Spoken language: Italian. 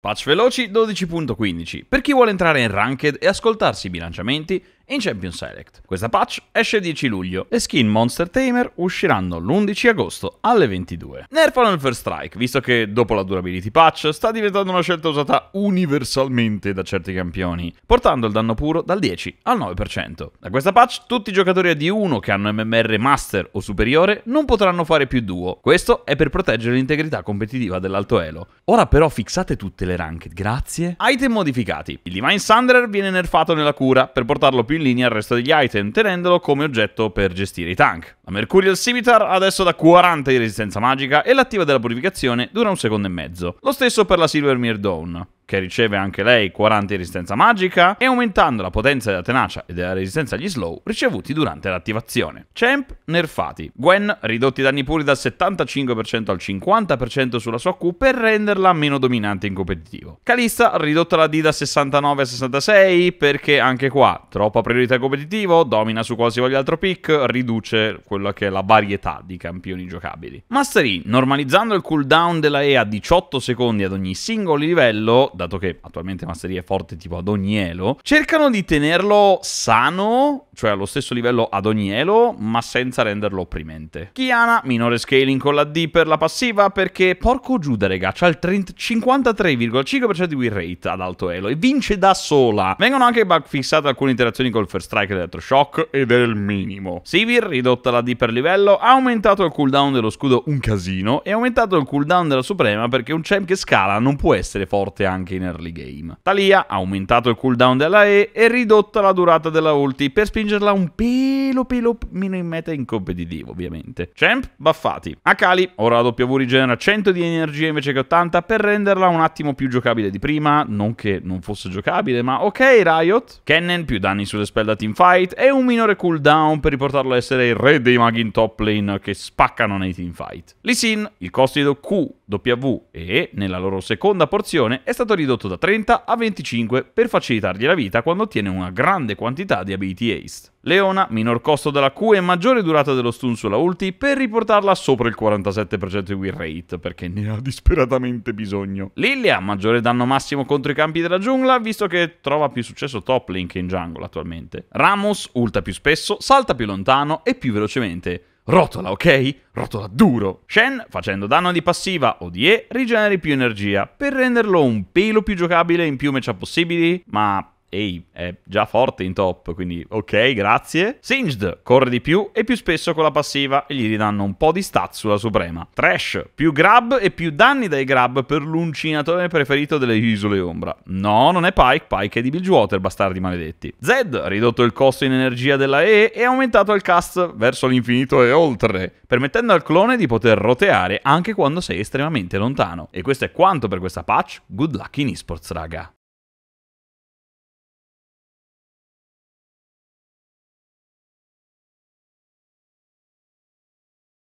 Patch Veloci 12.15 per chi vuole entrare in Ranked e ascoltarsi i bilanciamenti in Champion Select. Questa patch esce il 10 luglio. Le skin Monster Tamer usciranno l'11 agosto alle 22. Nerfano il First Strike, visto che dopo la durability patch sta diventando una scelta usata universalmente da certi campioni, portando il danno puro dal 10 al 9%. Da questa patch tutti i giocatori ad 1 che hanno MMR Master o superiore non potranno fare più duo. Questo è per proteggere l'integrità competitiva dell'alto elo. Ora però fissate tutte le ranked, grazie. Item modificati. Il Divine Sunderer viene nerfato nella cura per portarlo più in linea al resto degli item, tenendolo come oggetto per gestire i tank. La Mercurial Civitar ha adesso da 40 di resistenza magica e l'attiva della purificazione dura un secondo e mezzo. Lo stesso per la Silver Silvermere Dawn che riceve anche lei 40 di resistenza magica, e aumentando la potenza della tenacia e della resistenza agli slow ricevuti durante l'attivazione. Champ nerfati, Gwen ridotti i danni puri dal 75% al 50% sulla sua Q per renderla meno dominante in competitivo. Calista ridotta la D da 69 a 66 perché anche qua troppa priorità in competitivo, domina su qualsiasi altro pick, riduce quella che è la varietà di campioni giocabili. Mastery, normalizzando il cooldown della E a 18 secondi ad ogni singolo livello, dato che attualmente Mastery è forte tipo ad ogni elo, cercano di tenerlo sano, cioè allo stesso livello ad ogni elo, ma senza renderlo opprimente. Kiana, minore scaling con la D per la passiva, perché porco Giuda, raga, c'ha il 53,5% di win rate ad alto elo e vince da sola. Vengono anche bug fissate alcune interazioni col first strike dell'elettroshock ed è il minimo. Sivir, ridotta la D per livello, ha aumentato il cooldown dello scudo un casino e ha aumentato il cooldown della suprema perché un champ che scala non può essere forte anche anche in early game. Talia ha aumentato il cooldown della E e ridotta la durata della ulti per spingerla un pelo pelo meno in meta in competitivo, ovviamente. Champ baffati. Akali ora la W rigenera 100 di energia invece che 80 per renderla un attimo più giocabile di prima, non che non fosse giocabile, ma ok Riot. Kennen più danni sulle spell da teamfight e un minore cooldown per riportarlo a essere il re dei maghi in top lane che spaccano nei teamfight. Lee Sin, il costo di Q, W e E nella loro seconda porzione è stato ridotto da 30 a 25 per facilitargli la vita quando ottiene una grande quantità di ability Ace. Leona, minor costo della Q e maggiore durata dello stun sulla ulti per riportarla sopra il 47% di win rate, perché ne ha disperatamente bisogno. Lilia, maggiore danno massimo contro i campi della giungla, visto che trova più successo top lane che in jungle attualmente. Ramos, ulta più spesso, salta più lontano e più velocemente. Rotola, ok? Rotola duro. Shen, facendo danno di passiva o di E, rigeneri più energia, per renderlo un pelo più giocabile in più matchup possibili, ma ehi, è già forte in top, quindi ok, grazie. Singed corre di più e più spesso con la passiva e gli ridanno un po' di stat sulla suprema. Trash, più grab e più danni dai grab per l'uncinatore preferito delle isole ombra. No, non è Pike, Pike è di Bilgewater, bastardi maledetti. Zed, ridotto il costo in energia della E e aumentato il cast verso l'infinito e oltre, permettendo al clone di poter roteare anche quando sei estremamente lontano. E questo è quanto per questa patch, good luck in esports raga.